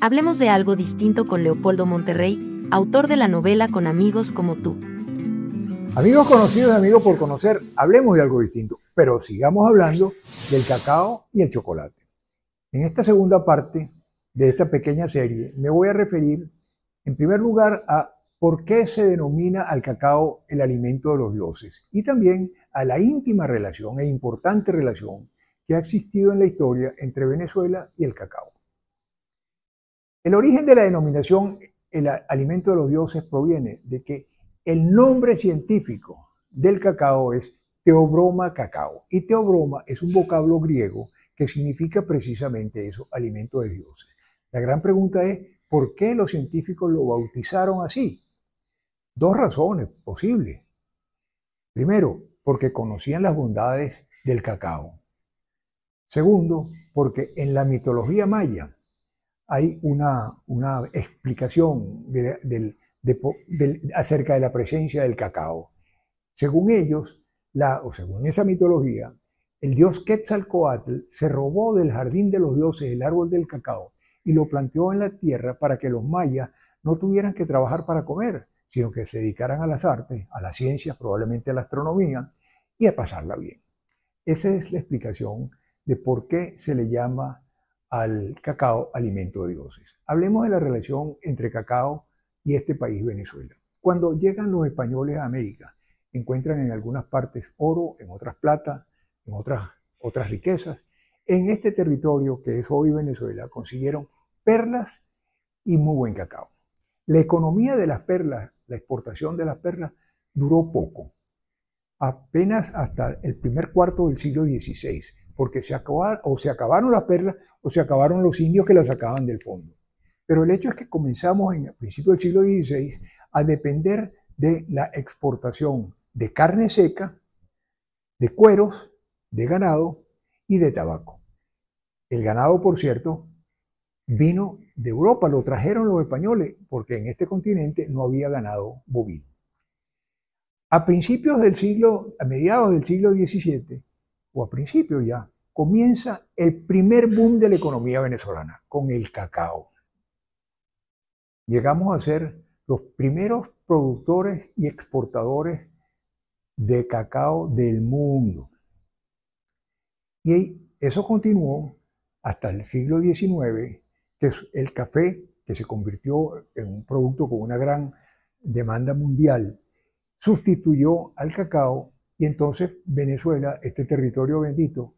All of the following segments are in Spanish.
Hablemos de algo distinto con Leopoldo Monterrey, autor de la novela Con amigos como tú. Amigos conocidos y amigos por conocer, hablemos de algo distinto, pero sigamos hablando del cacao y el chocolate. En esta segunda parte de esta pequeña serie me voy a referir en primer lugar a por qué se denomina al cacao el alimento de los dioses y también a la íntima relación e importante relación que ha existido en la historia entre Venezuela y el cacao. El origen de la denominación el alimento de los dioses proviene de que el nombre científico del cacao es teobroma cacao. Y teobroma es un vocablo griego que significa precisamente eso, alimento de dioses. La gran pregunta es, ¿por qué los científicos lo bautizaron así? Dos razones posibles. Primero, porque conocían las bondades del cacao. Segundo, porque en la mitología maya hay una, explicación acerca de la presencia del cacao. Según ellos, la, o según esa mitología, el dios Quetzalcoatl se robó del jardín de los dioses el árbol del cacao y lo planteó en la tierra para que los mayas no tuvieran que trabajar para comer, sino que se dedicaran a las artes, a las ciencias, probablemente a la astronomía, y a pasarla bien. Esa es la explicación de por qué se le llama al cacao alimento de dioses. Hablemos de la relación entre cacao y este país Venezuela. Cuando llegan los españoles a América, encuentran en algunas partes oro, en otras plata, en otras, otras riquezas. En este territorio que es hoy Venezuela consiguieron perlas y muy buen cacao. La economía de las perlas, la exportación de las perlas, duró poco, apenas hasta el primer cuarto del siglo XVI, porque se acabaron, o se acabaron las perlas o se acabaron los indios que las sacaban del fondo. Pero el hecho es que comenzamos en el principio del siglo XVI a depender de la exportación de carne seca, de cueros, de ganado y de tabaco. El ganado, por cierto, vino de Europa, lo trajeron los españoles, porque en este continente no había ganado bovino. A principios del siglo, a mediados del siglo XVII, o a principio ya, comienza el primer boom de la economía venezolana con el cacao. Llegamos a ser los primeros productores y exportadores de cacao del mundo. Y eso continuó hasta el siglo XIX, que el café, que se convirtió en un producto con una gran demanda mundial, sustituyó al cacao y entonces Venezuela, este territorio bendito,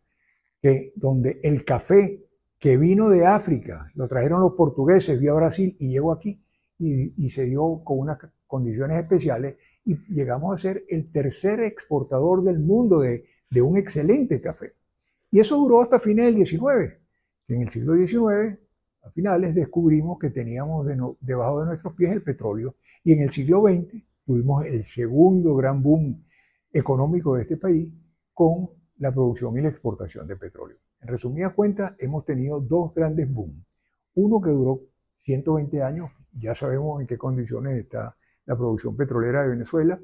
que, donde el café que vino de África, lo trajeron los portugueses, vía Brasil y llegó aquí y, se dio con unas condiciones especiales y llegamos a ser el tercer exportador del mundo de, de un excelente café. Y eso duró hasta fines del XIX. En el siglo XIX, a finales, descubrimos que teníamos debajo de nuestros pies el petróleo y en el siglo XX tuvimos el segundo gran boom económico de este país con la producción y la exportación de petróleo. En resumidas cuentas, hemos tenido dos grandes booms Uno que duró 120 años, ya sabemos en qué condiciones está la producción petrolera de Venezuela,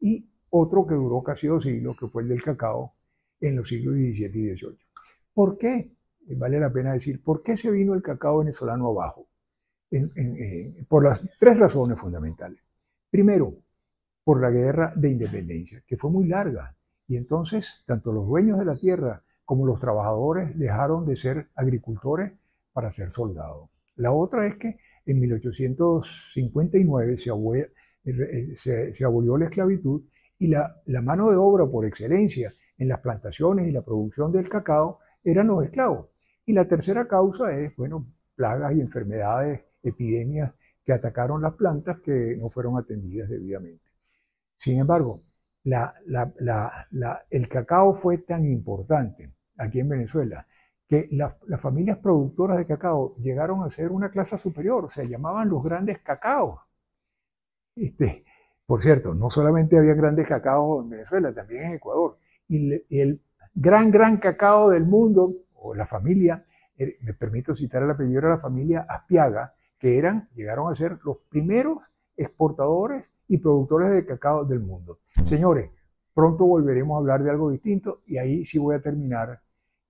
y otro que duró casi dos siglos, que fue el del cacao, en los siglos XVII y XVIII. ¿Por qué? Vale la pena decir, ¿por qué se vino el cacao venezolano abajo? por las tres razones fundamentales. Primero, por la guerra de independencia, que fue muy larga. Y entonces, tanto los dueños de la tierra como los trabajadores dejaron de ser agricultores para ser soldados. La otra es que en 1859 eh, se, abolió la esclavitud y la mano de obra por excelencia en las plantaciones y la producción del cacao eran los esclavos. Y la tercera causa es, bueno, plagas y enfermedades, epidemias que atacaron las plantas que no fueron atendidas debidamente. Sin embargo, el cacao fue tan importante aquí en Venezuela que las familias productoras de cacao llegaron a ser una clase superior, se llamaban los grandes cacaos. Este, por cierto, no solamente había grandes cacaos en Venezuela, también en Ecuador. Y el, gran, gran cacao del mundo, o la familia, eh, me permito citar el apellido de la familia Aspiaga, que eran, llegaron a ser los primeros exportadores y productores de cacao del mundo. Señores, pronto volveremos a hablar de algo distinto y ahí sí voy a terminar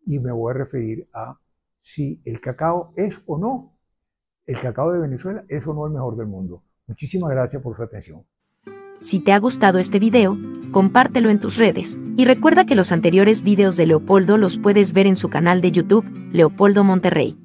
y me voy a referir a si el cacao es o no, el cacao de Venezuela es o no el mejor del mundo. Muchísimas gracias por su atención. Si te ha gustado este video, compártelo en tus redes y recuerda que los anteriores videos de Leopoldo los puedes ver en su canal de YouTube, Leopoldo Monterrey.